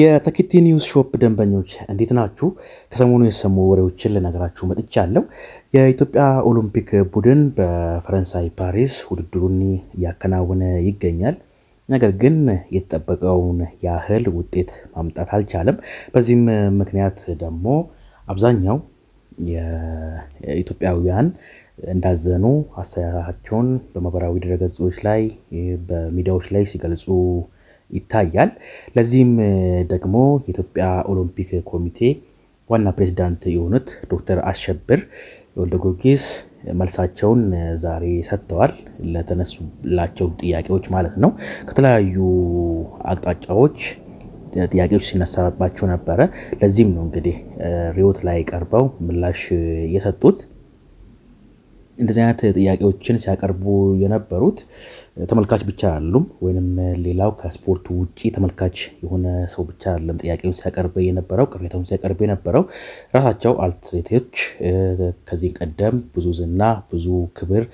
የተኪቲ ኒውስ ሾፕ ደንበኞች እንዴት ናችሁ? ከሰሞኑ የሰሙ ወሬዎችን ልነገራችሁ መጥቻለሁ። የኢትዮጵያ ኦሎምፒክ ቡድን በፈረንሳይ ፓሪስ ውድድሩን እያከናወነ ይገኛል። ነገር ግን የተጠበቀውን ያህል ውጤት ማምጣት አልቻለም። በዚህም ምክንያት ደግሞ አብዛኛው የኢትዮጵያውያን እንዳዘኑ አስተያየታቸውን በማህበራዊ ድረገጾች ላይ፣ በሚዲያዎች ላይ ሲገልጹ ይታያል። ለዚህም ደግሞ የኢትዮጵያ ኦሎምፒክ ኮሚቴ ዋና ፕሬዚዳንት የሆኑት ዶክተር አሸብር ወልደ ጊዮርጊስ መልሳቸውን ዛሬ ሰጥተዋል፣ ለተነሱላቸው ጥያቄዎች ማለት ነው። ከተለያዩ አቅጣጫዎች ጥያቄዎች ሲነሳባቸው ነበረ። ለዚህም ነው እንግዲህ ሪዮት ላይ ቀርበው ምላሽ የሰጡት። እንደዚህ አይነት ጥያቄዎችን ሲያቀርቡ የነበሩት ተመልካች ብቻ አሉም ወይም ሌላው ከስፖርቱ ውጭ ተመልካች የሆነ ሰው ብቻ አለም ጥያቄውን ሲያቀርብ የነበረው ቅሬታውን ሲያቀርብ የነበረው ራሳቸው አትሌቶች ከዚህ ቀደም ብዙ ዝና፣ ብዙ ክብር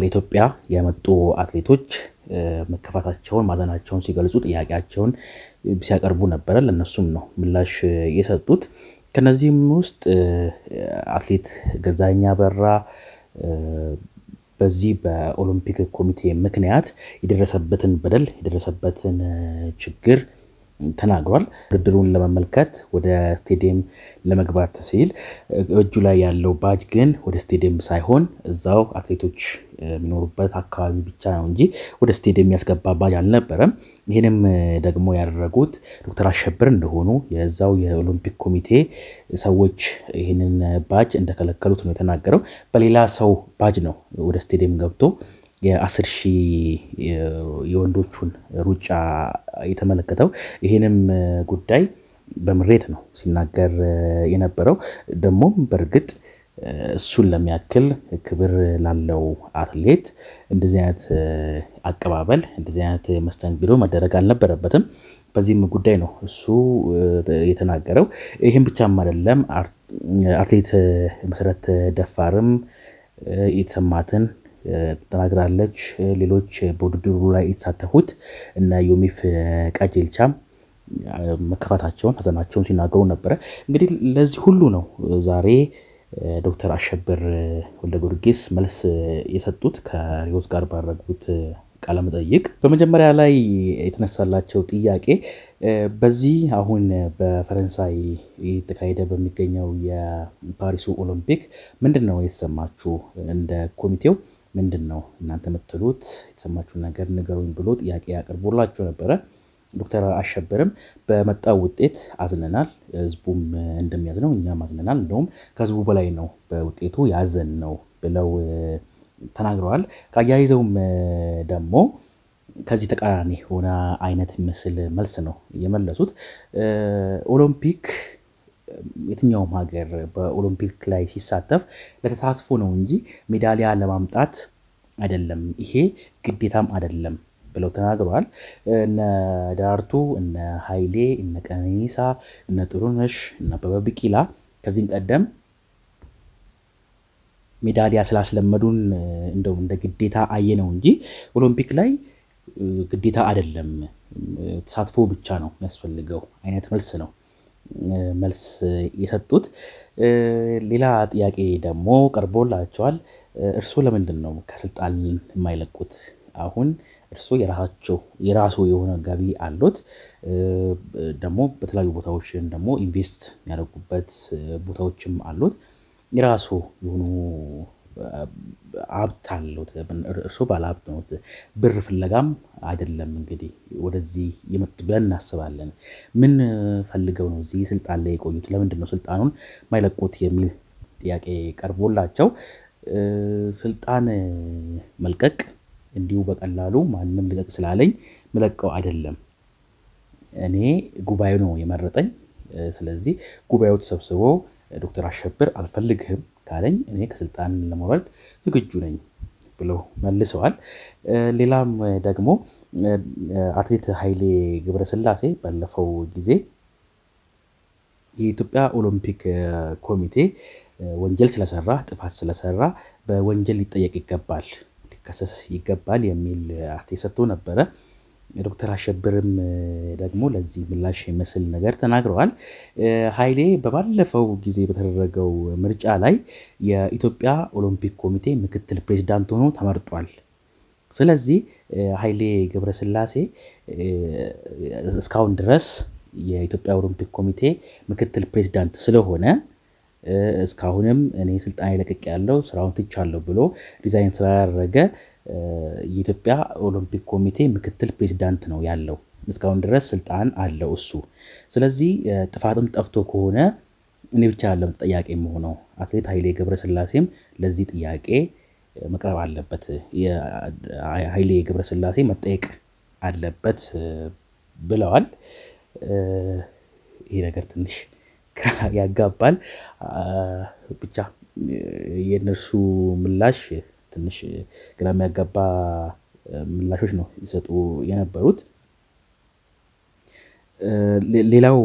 ለኢትዮጵያ ያመጡ አትሌቶች መከፋታቸውን፣ ማዘናቸውን ሲገልጹ ጥያቄያቸውን ሲያቀርቡ ነበረ። ለእነሱም ነው ምላሽ የሰጡት። ከነዚህም ውስጥ አትሌት ገዛኛ በራ። በዚህ በኦሎምፒክ ኮሚቴ ምክንያት የደረሰበትን በደል የደረሰበትን ችግር ተናግሯል። ውድድሩን ለመመልከት ወደ ስቴዲየም ለመግባት ሲል እጁ ላይ ያለው ባጅ ግን ወደ ስቴዲየም ሳይሆን እዛው አትሌቶች የሚኖሩበት አካባቢ ብቻ ነው እንጂ ወደ ስቴዲየም የሚያስገባ ባጅ አልነበረም። ይህንም ደግሞ ያደረጉት ዶክተር አሸብር እንደሆኑ የዛው የኦሎምፒክ ኮሚቴ ሰዎች ይህንን ባጅ እንደከለከሉት ነው የተናገረው። በሌላ ሰው ባጅ ነው ወደ ስቴዲየም ገብቶ የአስር ሺህ የወንዶቹን ሩጫ የተመለከተው ይህንም ጉዳይ በምሬት ነው ሲናገር የነበረው። ደግሞም በእርግጥ እሱን ለሚያክል ክብር ላለው አትሌት እንደዚህ አይነት አቀባበል፣ እንደዚህ አይነት መስተንግዶ መደረግ አልነበረበትም። በዚህም ጉዳይ ነው እሱ የተናገረው። ይህም ብቻም አይደለም አትሌት መሰረት ደፋርም የተሰማትን ተናግራለች። ሌሎች በውድድሩ ላይ የተሳተፉት እነ ዮሚፍ ቀጀልቻም መከፋታቸውን ሀዘናቸውን ሲናገሩ ነበረ። እንግዲህ ለዚህ ሁሉ ነው ዛሬ ዶክተር አሸብር ወልደ ጊዮርጊስ መልስ የሰጡት ከሪዮት ጋር ባደረጉት ቃለ መጠይቅ። በመጀመሪያ ላይ የተነሳላቸው ጥያቄ በዚህ አሁን በፈረንሳይ የተካሄደ በሚገኘው የፓሪሱ ኦሎምፒክ ምንድን ነው የተሰማችሁ እንደ ኮሚቴው ምንድን ነው እናንተ የምትሉት የተሰማችሁን ነገር ንገሩኝ ብሎ ጥያቄ አቅርቦላቸው ነበረ። ዶክተር አሸብርም በመጣው ውጤት አዝነናል፣ ህዝቡም እንደሚያዝነው እኛም አዝነናል፣ እንደውም ከህዝቡ በላይ ነው በውጤቱ ያዘን ነው ብለው ተናግረዋል። ከአያይዘውም ደግሞ ከዚህ ተቃራኒ የሆነ አይነት ምስል መልስ ነው የመለሱት ኦሎምፒክ የትኛውም ሀገር በኦሎምፒክ ላይ ሲሳተፍ ለተሳትፎ ነው እንጂ ሜዳሊያ ለማምጣት አይደለም፣ ይሄ ግዴታም አይደለም ብለው ተናግረዋል። እነ ደራርቱ፣ እነ ሀይሌ እነ ቀነኒሳ፣ እነ ጥሩነሽ፣ እነ አበበ ቢቂላ ከዚህም ቀደም ሜዳሊያ ስላስለመዱን እንደው እንደ ግዴታ አየ ነው እንጂ ኦሎምፒክ ላይ ግዴታ አይደለም፣ ተሳትፎ ብቻ ነው የሚያስፈልገው አይነት መልስ ነው መልስ የሰጡት። ሌላ ጥያቄ ደግሞ ቀርቦላቸዋል። እርስዎ ለምንድን ነው ከስልጣን የማይለቁት? አሁን እርስዎ የራሳቸው የራሱ የሆነ ገቢ አሉት፣ ደግሞ በተለያዩ ቦታዎችን ደግሞ ኢንቨስት የሚያደርጉበት ቦታዎችም አሉት የራሱ የሆኑ ሀብት አለውት እርስዎ ባለ ሀብት ነውት። ብር ፍለጋም አይደለም እንግዲህ ወደዚህ የመጡ ብለን እናስባለን። ምን ፈልገው ነው እዚህ ስልጣን ላይ የቆዩት? ለምንድን ነው ስልጣኑን ማይለቁት? የሚል ጥያቄ ቀርቦላቸው ስልጣን መልቀቅ እንዲሁ በቀላሉ ማንም ልቀቅ ስላለኝ ምለቀው አይደለም። እኔ ጉባኤ ነው የመረጠኝ። ስለዚህ ጉባኤው ተሰብስቦ ዶክተር አሸብር አልፈልግህም ካለኝ እኔ ከስልጣን ለመውረድ ዝግጁ ነኝ ብለው መልሰዋል። ሌላም ደግሞ አትሌት ኃይሌ ገብረስላሴ ባለፈው ጊዜ የኢትዮጵያ ኦሎምፒክ ኮሚቴ ወንጀል ስለሰራ ጥፋት ስለሰራ በወንጀል ሊጠየቅ ይገባል፣ ሊከሰስ ይገባል የሚል አስተያየት ሰጥቶ ነበረ። ዶክተር አሸብርም ደግሞ ለዚህ ምላሽ የሚመስል ነገር ተናግረዋል። ኃይሌ በባለፈው ጊዜ በተደረገው ምርጫ ላይ የኢትዮጵያ ኦሎምፒክ ኮሚቴ ምክትል ፕሬዚዳንት ሆኖ ተመርጧል። ስለዚህ ኃይሌ ገብረስላሴ እስካሁን ድረስ የኢትዮጵያ ኦሎምፒክ ኮሚቴ ምክትል ፕሬዚዳንት ስለሆነ እስካሁንም እኔ ስልጣኔ ለቅቄ ያለው ስራውን ትቻለሁ ብሎ ዲዛይን ስላደረገ የኢትዮጵያ ኦሎምፒክ ኮሚቴ ምክትል ፕሬዚዳንት ነው ያለው። እስካሁን ድረስ ስልጣን አለው እሱ። ስለዚህ ጥፋትም ጠፍቶ ከሆነ እኔ ብቻ ያለም ጥያቄ የምሆነው አትሌት ኃይሌ ገብረስላሴም ለዚህ ጥያቄ መቅረብ አለበት። ኃይሌ ገብረስላሴ መጠየቅ አለበት ብለዋል። ይሄ ነገር ትንሽ ያጋባል። ብቻ የእነርሱ ምላሽ ትንሽ ግራ የሚያጋባ ምላሾች ነው ይሰጡ የነበሩት። ሌላው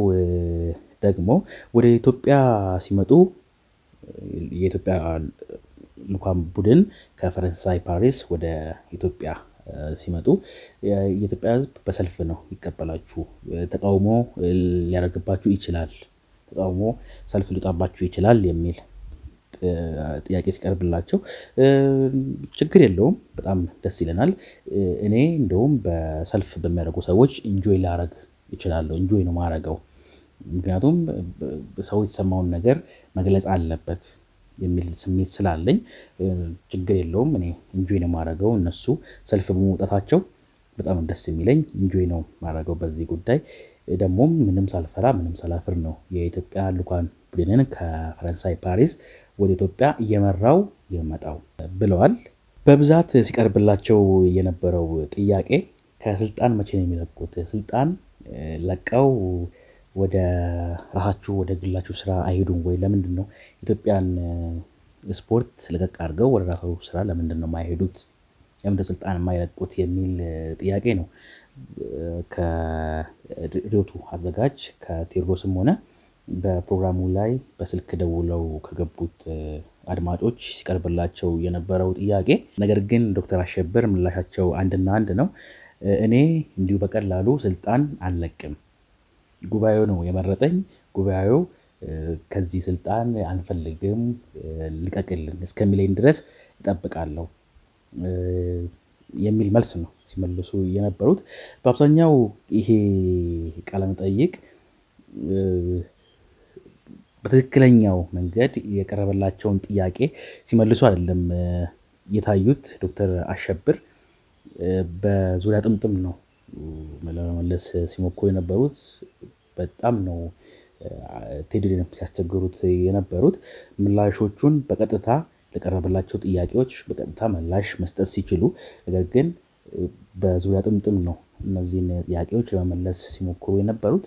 ደግሞ ወደ ኢትዮጵያ ሲመጡ የኢትዮጵያ ልዑካን ቡድን ከፈረንሳይ ፓሪስ ወደ ኢትዮጵያ ሲመጡ የኢትዮጵያ ሕዝብ በሰልፍ ነው ይቀበላችሁ። ተቃውሞ ሊያደርግባችሁ ይችላል፣ ተቃውሞ ሰልፍ ሊወጣባችሁ ይችላል የሚል ጥያቄ ሲቀርብላቸው ችግር የለውም፣ በጣም ደስ ይለናል። እኔ እንደውም በሰልፍ በሚያደርጉ ሰዎች እንጆይ ላረግ ይችላለሁ። እንጆይ ነው ማረገው። ምክንያቱም ሰው የተሰማውን ነገር መግለጽ አለበት የሚል ስሜት ስላለኝ ችግር የለውም። እኔ እንጆይ ነው ማረገው። እነሱ ሰልፍ በመውጣታቸው በጣም ደስ የሚለኝ እንጆይ ነው ማድረገው በዚህ ጉዳይ። ደግሞም ምንም ሳልፈራ ምንም ሳላፍር ነው የኢትዮጵያ ልኳን ቡድንን ከፈረንሳይ ፓሪስ ወደ ኢትዮጵያ እየመራው የመጣው ብለዋል። በብዛት ሲቀርብላቸው የነበረው ጥያቄ ከስልጣን መቼ ነው የሚለቁት? ስልጣን ለቀው ወደ ራሳችሁ ወደ ግላችሁ ስራ አይሄዱም ወይ? ለምንድን ነው ኢትዮጵያን ስፖርት ለቀቅ አድርገው ወደ ራሳው ስራ ለምንድን ነው ማይሄዱት ለምን ስልጣን የማይለቁት የሚል ጥያቄ ነው ከርዕዮቱ አዘጋጅ ከቴድሮስም ሆነ በፕሮግራሙ ላይ በስልክ ደውለው ከገቡት አድማጮች ሲቀርብላቸው የነበረው ጥያቄ። ነገር ግን ዶክተር አሸብር ምላሻቸው አንድና አንድ ነው። እኔ እንዲሁ በቀላሉ ስልጣን አልለቅም፣ ጉባኤው ነው የመረጠኝ፣ ጉባኤው ከዚህ ስልጣን አንፈልግም ልቀቅልን እስከሚለኝ ድረስ ይጠብቃለሁ የሚል መልስ ነው ሲመልሱ የነበሩት። በአብዛኛው ይሄ ቃለመጠይቅ በትክክለኛው መንገድ የቀረበላቸውን ጥያቄ ሲመልሱ አይደለም የታዩት። ዶክተር አሸብር በዙሪያ ጥምጥም ነው ለመመለስ ሲሞክሩ የነበሩት። በጣም ነው ቴድሪንም ሲያስቸግሩት የነበሩት ምላሾቹን በቀጥታ ለቀረበላቸው ጥያቄዎች በቀጥታ መላሽ መስጠት ሲችሉ፣ ነገር ግን በዙሪያ ጥምጥም ነው እነዚህን ጥያቄዎች ለመመለስ ሲሞክሩ የነበሩት።